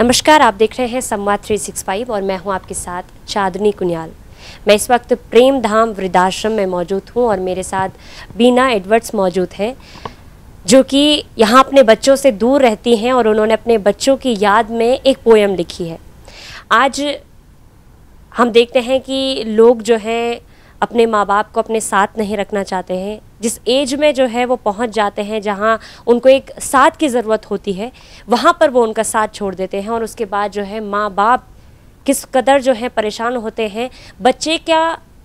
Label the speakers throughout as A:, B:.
A: नमस्कार आप देख रहे हैं संवाद 365 और मैं हूं आपके साथ चांदनी कुनियाल मैं इस वक्त प्रेम धाम वृद्धाश्रम में मौजूद हूं और मेरे साथ बीना एडवर्ड्स मौजूद हैं जो कि यहाँ अपने बच्चों से दूर रहती हैं और उन्होंने अपने बच्चों की याद में एक पोएम लिखी है आज हम देखते हैं कि लोग जो हैं अपने माँ बाप को अपने साथ नहीं रखना चाहते हैं जिस एज में जो है वो पहुंच जाते हैं जहां उनको एक साथ की ज़रूरत होती है वहां पर वो उनका साथ छोड़ देते हैं और उसके बाद जो है माँ बाप किस कदर जो है परेशान होते हैं बच्चे क्या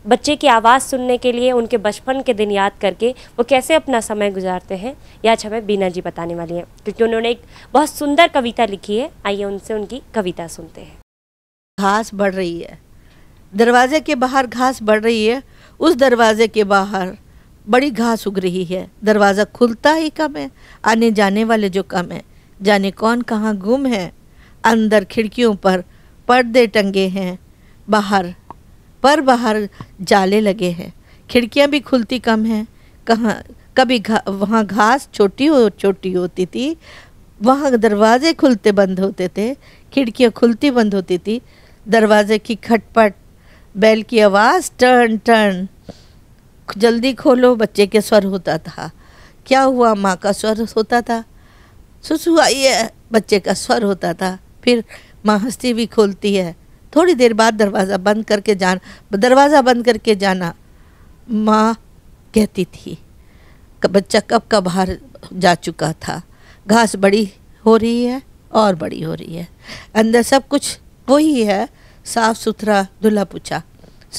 A: बच्चे की आवाज़ सुनने के लिए उनके बचपन के दिन याद करके वो कैसे अपना समय गुजारते हैं यह आज बीना जी बताने वाली हैं क्योंकि उन्होंने एक बहुत सुंदर कविता लिखी है आइए उनसे उनकी कविता सुनते हैं घास बढ़ रही है दरवाजे के बाहर
B: घास बढ़ रही है उस दरवाजे के बाहर बड़ी घास उग रही है दरवाज़ा खुलता ही कम है आने जाने वाले जो कम है जाने कौन कहाँ गुम है अंदर खिड़कियों पर पर्दे टंगे हैं बाहर पर बाहर जाले लगे हैं खिड़कियाँ भी खुलती कम हैं कहाँ कभी घा वहाँ घास छोटी हो छोटी होती थी वहाँ दरवाजे खुलते बंद होते थे खिड़कियाँ खुलती बंद होती थी दरवाजे की खटपट बैल की आवाज़ टर्न टर्न जल्दी खोलो बच्चे के स्वर होता था क्या हुआ माँ का स्वर होता था सुसु है बच्चे का स्वर होता था फिर माँ हंसती भी खोलती है थोड़ी देर बाद दरवाज़ा बंद करके जान दरवाज़ा बंद करके जाना माँ कहती थी बच्चा कब का बाहर जा चुका था घास बड़ी हो रही है और बड़ी हो रही है अंदर सब कुछ वही है साफ़ सुथरा दुल्हा पूछा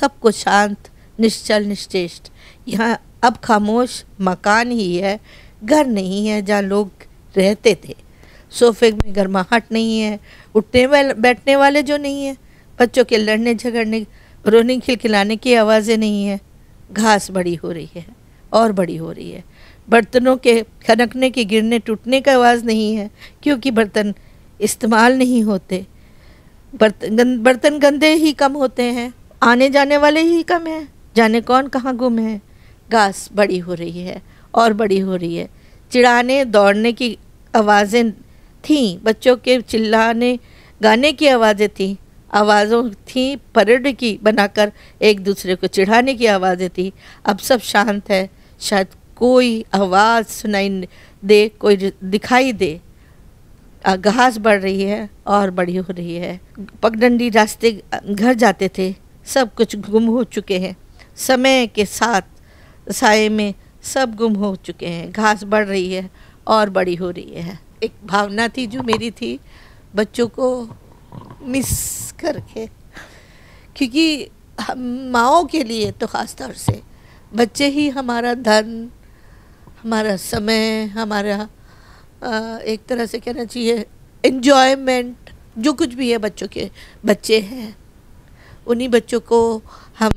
B: सब कुछ शांत निश्चल निश्चेष्ट यहाँ अब खामोश मकान ही है घर नहीं है जहाँ लोग रहते थे सोफे में गर्माहट नहीं है उठने वाले बैठने वाले जो नहीं है बच्चों के लड़ने झगड़ने रोने खिलखिलाने की आवाज़ें नहीं है घास बड़ी हो रही है और बड़ी हो रही है बर्तनों के खनकने के गिरने टूटने का आवाज़ नहीं है क्योंकि बर्तन इस्तेमाल नहीं होते बर्तन गंद, बर्तन गंदे ही कम होते हैं आने जाने वाले ही कम हैं जाने कौन कहाँ गुम है घास बड़ी हो रही है और बड़ी हो रही है चिड़ाने दौड़ने की आवाज़ें थीं बच्चों के चिल्लाने गाने की आवाज़ें थीं आवाज़ों थी परेड की बनाकर एक दूसरे को चिढ़ाने की आवाज़ें थी अब सब शांत है शायद कोई आवाज़ सुनाई दे कोई दिखाई दे घास बढ़ रही है और बड़ी हो रही है पगडंडी रास्ते घर जाते थे सब कुछ गुम हो चुके हैं समय के साथ साय में सब गुम हो चुके हैं घास बढ़ रही है और बड़ी हो रही है एक भावना थी जो मेरी थी बच्चों को मिस करके क्योंकि माओ के लिए तो ख़ास तौर से बच्चे ही हमारा धन हमारा समय हमारा आ, एक तरह से कहना चाहिए इन्जॉयमेंट जो कुछ भी है बच्चों के बच्चे हैं उन्हीं बच्चों को हम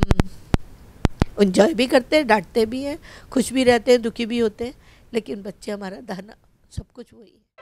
B: इन्जॉय भी करते हैं डांटते भी हैं खुश भी रहते हैं दुखी भी होते हैं लेकिन बच्चे हमारा धन सब कुछ वही है